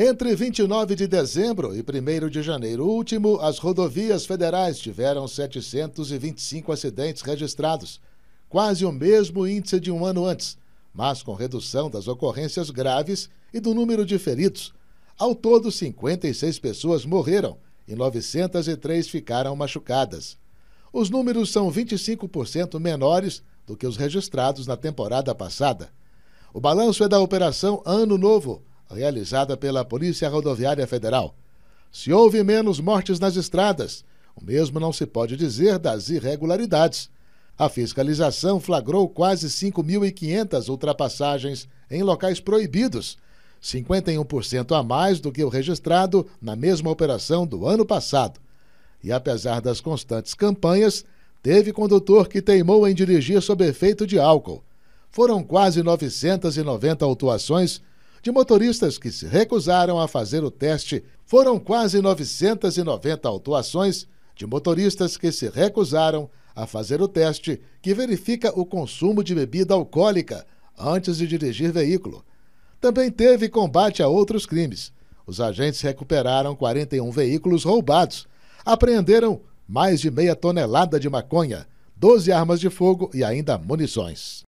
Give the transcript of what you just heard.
Entre 29 de dezembro e 1 de janeiro último, as rodovias federais tiveram 725 acidentes registrados, quase o mesmo índice de um ano antes, mas com redução das ocorrências graves e do número de feridos. Ao todo, 56 pessoas morreram e 903 ficaram machucadas. Os números são 25% menores do que os registrados na temporada passada. O balanço é da operação Ano Novo realizada pela Polícia Rodoviária Federal. Se houve menos mortes nas estradas, o mesmo não se pode dizer das irregularidades. A fiscalização flagrou quase 5.500 ultrapassagens em locais proibidos, 51% a mais do que o registrado na mesma operação do ano passado. E apesar das constantes campanhas, teve condutor que teimou em dirigir sob efeito de álcool. Foram quase 990 autuações de motoristas que se recusaram a fazer o teste. Foram quase 990 autuações de motoristas que se recusaram a fazer o teste que verifica o consumo de bebida alcoólica antes de dirigir veículo. Também teve combate a outros crimes. Os agentes recuperaram 41 veículos roubados, apreenderam mais de meia tonelada de maconha, 12 armas de fogo e ainda munições.